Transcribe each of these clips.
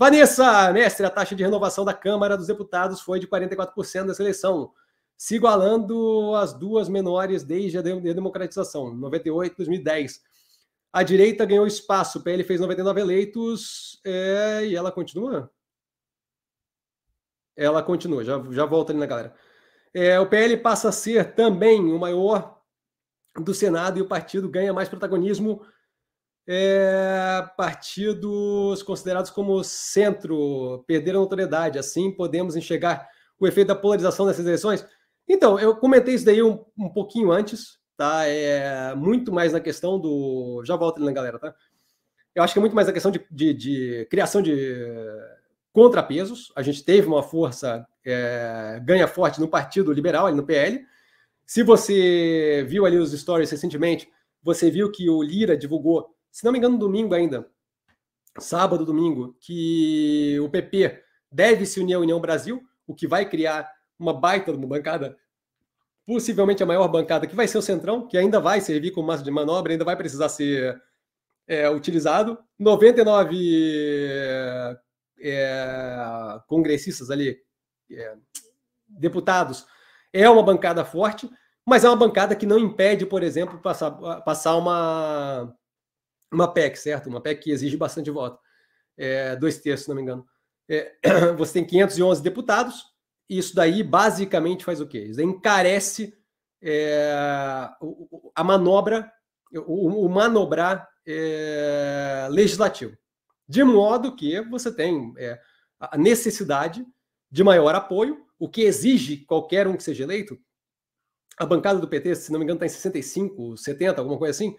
Vanessa, mestre, a taxa de renovação da Câmara dos Deputados foi de 44% da eleição, se igualando às duas menores desde a democratização, 98 e 2010. A direita ganhou espaço, o PL fez 99 eleitos é, e ela continua? Ela continua, já, já volta ali na galera. É, o PL passa a ser também o maior do Senado e o partido ganha mais protagonismo é, partidos considerados como centro perderam notoriedade. Assim, podemos enxergar o efeito da polarização nessas eleições. Então, eu comentei isso daí um, um pouquinho antes, tá? É muito mais na questão do. Já volto ali na galera, tá? Eu acho que é muito mais na questão de, de, de criação de contrapesos. A gente teve uma força é, ganha forte no Partido Liberal, ali no PL. Se você viu ali os stories recentemente, você viu que o Lira divulgou se não me engano, domingo ainda, sábado, domingo, que o PP deve se unir à União Brasil, o que vai criar uma baita uma bancada, possivelmente a maior bancada, que vai ser o Centrão, que ainda vai servir como massa de manobra, ainda vai precisar ser é, utilizado. 99 é, congressistas ali, é, deputados, é uma bancada forte, mas é uma bancada que não impede, por exemplo, passar, passar uma uma PEC, certo? Uma PEC que exige bastante voto, é, dois terços, se não me engano. É, você tem 511 deputados, e isso daí basicamente faz o quê? Isso encarece é, a manobra, o, o manobrar é, legislativo. De modo que você tem é, a necessidade de maior apoio, o que exige qualquer um que seja eleito. A bancada do PT, se não me engano, está em 65, 70, alguma coisa assim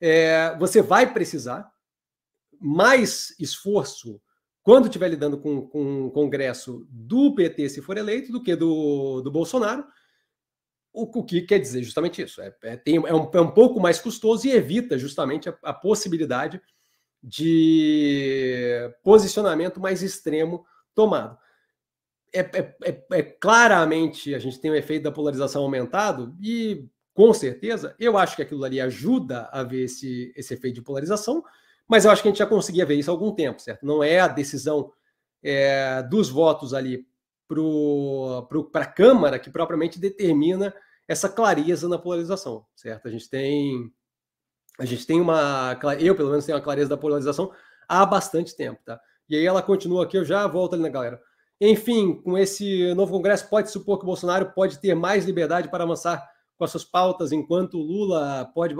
é, você vai precisar mais esforço quando estiver lidando com, com um congresso do PT, se for eleito, do que do, do Bolsonaro, o, o que quer dizer justamente isso. É, é, tem, é, um, é um pouco mais custoso e evita justamente a, a possibilidade de posicionamento mais extremo tomado. É, é, é, é claramente a gente tem o um efeito da polarização aumentado e com certeza, eu acho que aquilo ali ajuda a ver esse, esse efeito de polarização, mas eu acho que a gente já conseguia ver isso há algum tempo, certo? Não é a decisão é, dos votos ali para a Câmara que propriamente determina essa clareza na polarização, certo? A gente tem a gente tem uma eu pelo menos tenho uma clareza da polarização há bastante tempo, tá? E aí ela continua aqui, eu já volto ali na galera. Enfim, com esse novo Congresso pode supor que o Bolsonaro pode ter mais liberdade para avançar com essas pautas, enquanto o Lula pode.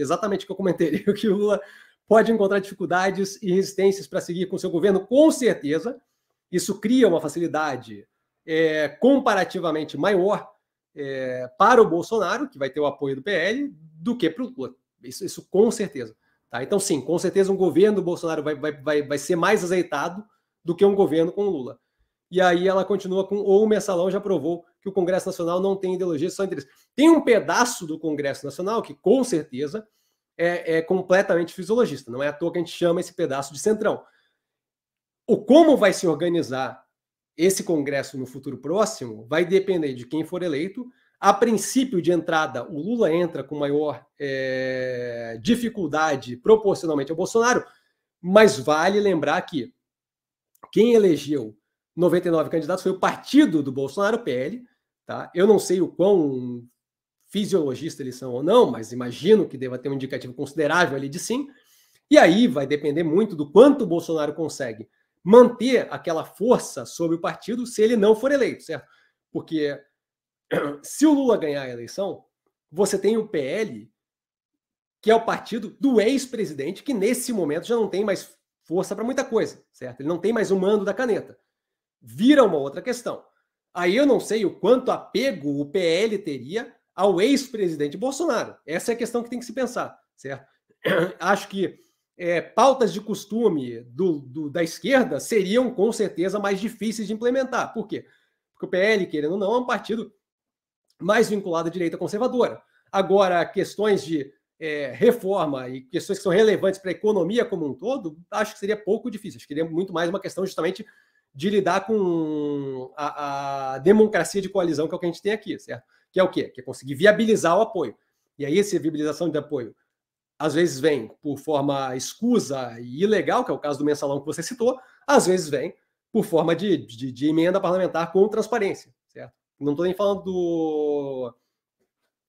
exatamente o que eu comentei, que o Lula pode encontrar dificuldades e resistências para seguir com seu governo, com certeza. Isso cria uma facilidade é, comparativamente maior é, para o Bolsonaro, que vai ter o apoio do PL, do que para o Lula. Isso, isso com certeza. Tá? Então, sim, com certeza um governo do Bolsonaro vai, vai, vai, vai ser mais azeitado do que um governo com o Lula. E aí ela continua com ou o mensalão já aprovou que o Congresso Nacional não tem ideologia, só interesse. Tem um pedaço do Congresso Nacional que, com certeza, é, é completamente fisiologista. Não é à toa que a gente chama esse pedaço de centrão. O como vai se organizar esse Congresso no futuro próximo vai depender de quem for eleito. A princípio de entrada, o Lula entra com maior é, dificuldade proporcionalmente ao Bolsonaro, mas vale lembrar que quem elegeu 99 candidatos foi o partido do Bolsonaro, PL, Tá? Eu não sei o quão fisiologista eles são ou não, mas imagino que deva ter um indicativo considerável ali de sim. E aí vai depender muito do quanto o Bolsonaro consegue manter aquela força sobre o partido se ele não for eleito, certo? Porque se o Lula ganhar a eleição, você tem o PL, que é o partido do ex-presidente, que nesse momento já não tem mais força para muita coisa, certo? Ele não tem mais o mando da caneta. Vira uma outra questão. Aí eu não sei o quanto apego o PL teria ao ex-presidente Bolsonaro. Essa é a questão que tem que se pensar, certo? Acho que é, pautas de costume do, do, da esquerda seriam com certeza mais difíceis de implementar. Por quê? Porque o PL, querendo ou não, é um partido mais vinculado à direita conservadora. Agora, questões de é, reforma e questões que são relevantes para a economia como um todo, acho que seria pouco difícil. Acho que seria muito mais uma questão justamente de lidar com a, a, democracia de coalizão, que é o que a gente tem aqui, certo? Que é o quê? Que é conseguir viabilizar o apoio. E aí, essa viabilização de apoio, às vezes vem por forma escusa e ilegal, que é o caso do mensalão que você citou, às vezes vem por forma de, de, de emenda parlamentar com transparência, certo? Não estou nem falando do,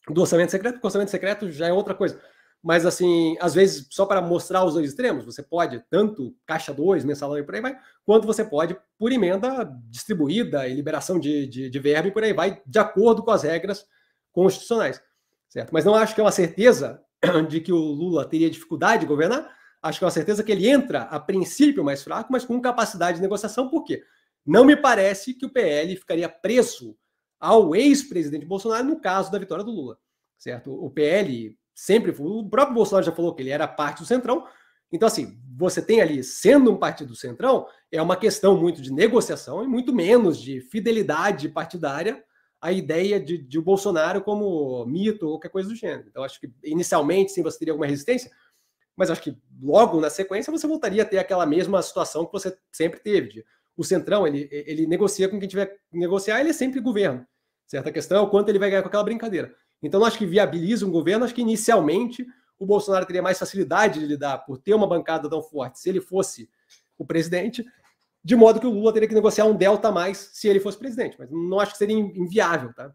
do orçamento secreto, porque orçamento secreto já é outra coisa mas assim, às vezes só para mostrar os dois extremos, você pode tanto caixa 2, mensalão e por aí vai, quanto você pode por emenda distribuída e liberação de, de, de e por aí vai, de acordo com as regras constitucionais, certo? Mas não acho que é uma certeza de que o Lula teria dificuldade de governar, acho que é uma certeza que ele entra a princípio mais fraco, mas com capacidade de negociação, por quê? Não me parece que o PL ficaria preso ao ex-presidente Bolsonaro no caso da vitória do Lula, certo? O PL sempre foi. O próprio Bolsonaro já falou que ele era parte do Centrão. Então, assim, você tem ali, sendo um partido centrão, é uma questão muito de negociação e muito menos de fidelidade partidária à ideia de, de Bolsonaro como mito ou qualquer coisa do gênero. Então, acho que inicialmente, sim, você teria alguma resistência, mas acho que logo na sequência você voltaria a ter aquela mesma situação que você sempre teve. De, o centrão, ele, ele negocia com quem tiver que negociar, ele é sempre governo. Certa questão é o quanto ele vai ganhar com aquela brincadeira. Então, acho que viabiliza um governo. Acho que inicialmente o Bolsonaro teria mais facilidade de lidar por ter uma bancada tão forte se ele fosse o presidente, de modo que o Lula teria que negociar um delta a mais se ele fosse presidente. Mas não acho que seria inviável, tá?